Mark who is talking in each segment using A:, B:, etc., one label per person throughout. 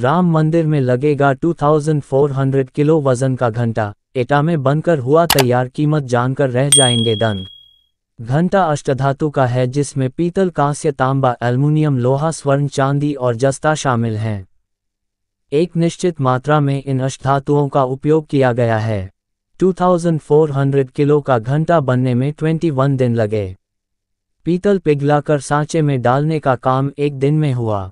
A: राम मंदिर में लगेगा 2400 किलो वजन का घंटा एटा में बनकर हुआ तैयार कीमत जानकर रह जाएंगे दंग घंटा अष्टधातु का है जिसमें पीतल कांस्य तांबा एल्युमिनियम लोहा स्वर्ण चांदी और जस्ता शामिल हैं एक निश्चित मात्रा में इन अष्टधातुओं का उपयोग किया गया है 2400 किलो का घंटा बनने में 21 दिन लगे पीतल पिघलाकर सांचे में डालने का काम एक दिन में हुआ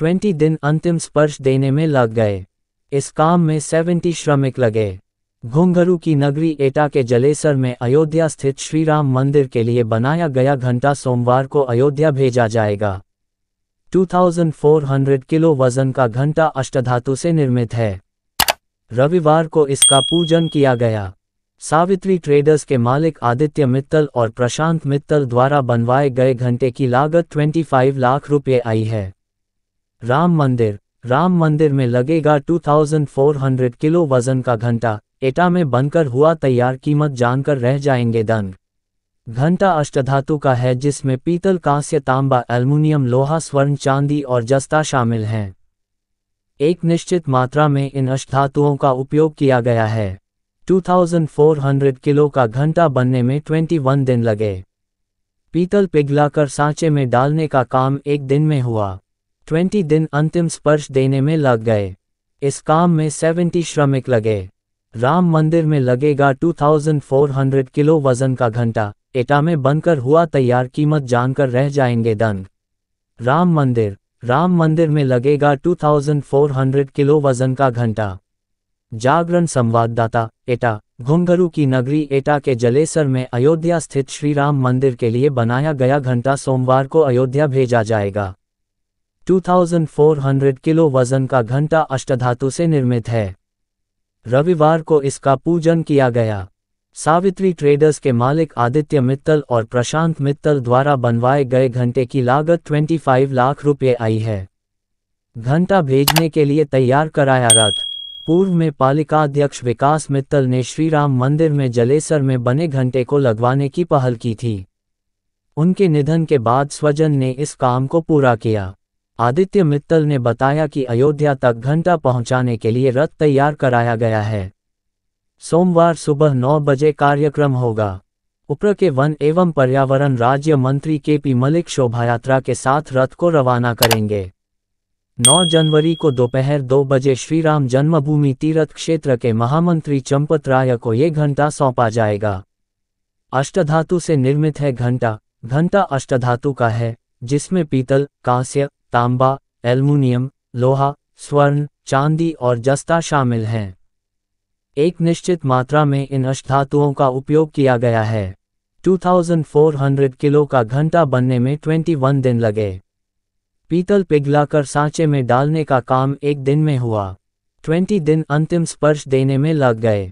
A: 20 दिन अंतिम स्पर्श देने में लग गए इस काम में 70 श्रमिक लगे घुंघरू की नगरी एटा के जलेसर में अयोध्या स्थित श्री राम मंदिर के लिए बनाया गया घंटा सोमवार को अयोध्या भेजा जाएगा 2400 किलो वजन का घंटा अष्टधातु से निर्मित है रविवार को इसका पूजन किया गया सावित्री ट्रेडर्स के मालिक आदित्य मित्तल और प्रशांत मित्तल द्वारा बनवाए गए घंटे की लागत 25 लाख रुपए आई है राम मंदिर राम मंदिर में लगेगा 2400 किलो वजन का घंटा एटा में बनकर हुआ तैयार कीमत जानकर रह जाएंगे दंग घंटा अष्टधातु का है जिसमें पीतल कांस्य तांबा एल्युमिनियम लोहा स्वर्ण चांदी और जस्ता शामिल हैं एक निश्चित मात्रा में इन अष्टधातुओं का उपयोग किया गया है 2400 किलो का घंटा बनने में 21 दिन लगे पीतल पिघलाकर सांचे में डालने का काम एक दिन में हुआ 20 दिन अंतिम स्पर्श देने में लग गए इस काम में 70 श्रमिक लगे राम मंदिर में लगेगा 2400 किलो वजन का घंटा एटा में बनकर हुआ तैयार कीमत जानकर रह जाएंगे दंग राम मंदिर राम मंदिर में लगेगा 2400 किलो वजन का घंटा जागरण संवाददाता एटा घुंघरू की नगरी एटा के जलेसर में अयोध्या स्थित श्री राम मंदिर के लिए बनाया गया घंटा सोमवार को अयोध्या भेजा जाएगा 2400 किलो वजन का घंटा अष्टधातु से निर्मित है रविवार को इसका पूजन किया गया सावित्री ट्रेडर्स के मालिक आदित्य मित्तल और प्रशांत मित्तल द्वारा बनवाए गए घंटे की लागत 25 लाख रुपए आई है घंटा भेजने के लिए तैयार कराया रथ पूर्व में पालिका अध्यक्ष विकास मित्तल ने श्री राम मंदिर में जलेसर में बने घंटे को लगवाने की पहल की थी उनके निधन के बाद स्वजन ने इस काम को पूरा किया आदित्य मित्तल ने बताया कि अयोध्या तक घंटा पहुंचाने के लिए रथ तैयार कराया गया है सोमवार सुबह नौ बजे कार्यक्रम होगा उप्र के वन एवं पर्यावरण राज्य मंत्री के पी मलिक शोभा यात्रा के साथ रथ को रवाना करेंगे 9 जनवरी को दोपहर दो बजे श्रीराम जन्मभूमि तीर्थ क्षेत्र के महामंत्री चंपत राय को ये घंटा सौंपा जाएगा अष्टधातु से निर्मित है घंटा घंटा अष्टधातु का है जिसमें पीतल कांस्य तांबा एल्यूमिनियम लोहा स्वर्ण चांदी और जस्ता शामिल हैं एक निश्चित मात्रा में इन अष्टातुओं का उपयोग किया गया है 2400 किलो का घंटा बनने में 21 दिन लगे पीतल पिघलाकर सांचे में डालने का काम एक दिन में हुआ 20 दिन अंतिम स्पर्श देने में लग गए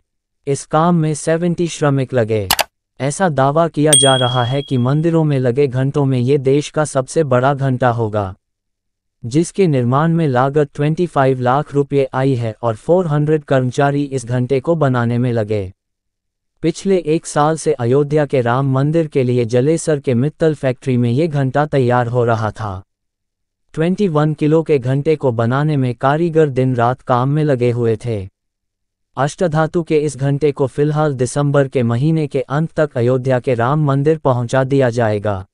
A: इस काम में 70 श्रमिक लगे ऐसा दावा किया जा रहा है कि मंदिरों में लगे घंटों में ये देश का सबसे बड़ा घंटा होगा जिसके निर्माण में लागत 25 लाख रुपए आई है और 400 कर्मचारी इस घंटे को बनाने में लगे पिछले एक साल से अयोध्या के राम मंदिर के लिए जलेसर के मित्तल फैक्ट्री में ये घंटा तैयार हो रहा था 21 किलो के घंटे को बनाने में कारीगर दिन रात काम में लगे हुए थे अष्टधातु के इस घंटे को फिलहाल दिसंबर के महीने के अंत तक अयोध्या के राम मंदिर पहुंचा दिया जाएगा